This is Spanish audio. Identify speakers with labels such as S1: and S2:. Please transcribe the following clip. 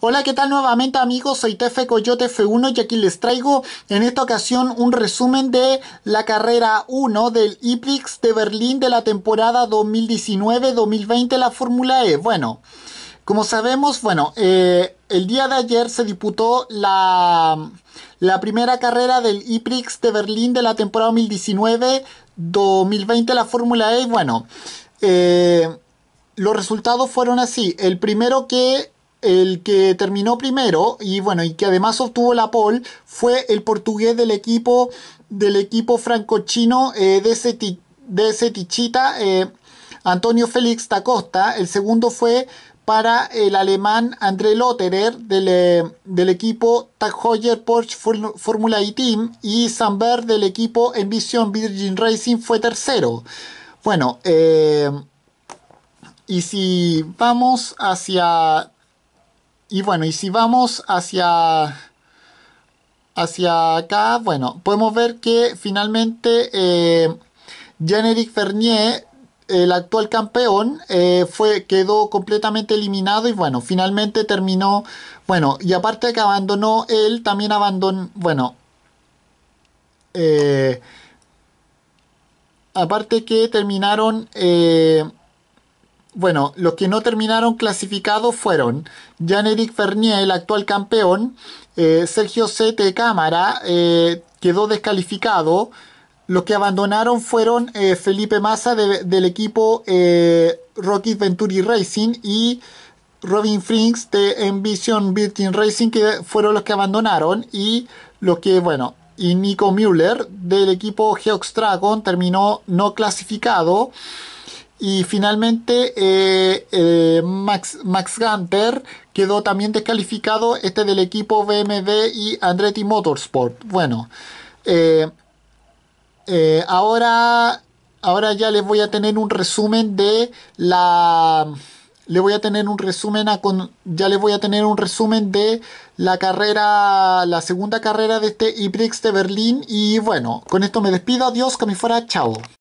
S1: Hola, ¿qué tal nuevamente amigos? Soy Tefe Coyote F1 y aquí les traigo en esta ocasión un resumen de la carrera 1 del IPRIX de Berlín de la temporada 2019-2020 la Fórmula E. Bueno, como sabemos, bueno, eh, el día de ayer se disputó la, la primera carrera del IPRIX de Berlín de la temporada 2019-2020 la Fórmula E. Bueno, eh, los resultados fueron así. El primero que el que terminó primero y bueno, y que además obtuvo la pole fue el portugués del equipo del equipo franco eh, de, ese de Setichita, eh, Antonio Félix Tacosta. El segundo fue para el alemán André Lotterer del, eh, equipo Tag Heuer Porsche Formula E Team y Samber del equipo Envision Virgin Racing fue tercero. Bueno, y si vamos hacia y bueno, y si vamos hacia, hacia acá, bueno, podemos ver que finalmente eh, Jean-Éric Fernier, el actual campeón, eh, fue, quedó completamente eliminado y bueno, finalmente terminó, bueno, y aparte de que abandonó él, también abandonó, bueno, eh, aparte que terminaron eh, bueno, los que no terminaron clasificados fueron Jan-Eric Fernier, el actual campeón, eh, Sergio Sete Cámara eh, quedó descalificado. Los que abandonaron fueron eh, Felipe Massa del equipo Rocky Venturi Racing y Robin Frings de Envision Virgin Racing, que fueron los que abandonaron. Y los que, bueno, y Nico Müller del equipo Geox Dragon terminó no clasificado. Y finalmente eh, eh, Max, Max Gunter quedó también descalificado, este del equipo BMW y Andretti Motorsport. Bueno, eh, ahora, ahora ya les voy a tener un resumen de la... Le voy a tener un resumen con, ya les voy a tener un resumen de la carrera, la segunda carrera de este IBRIX de Berlín. Y bueno, con esto me despido. Adiós, que me fuera. Chao.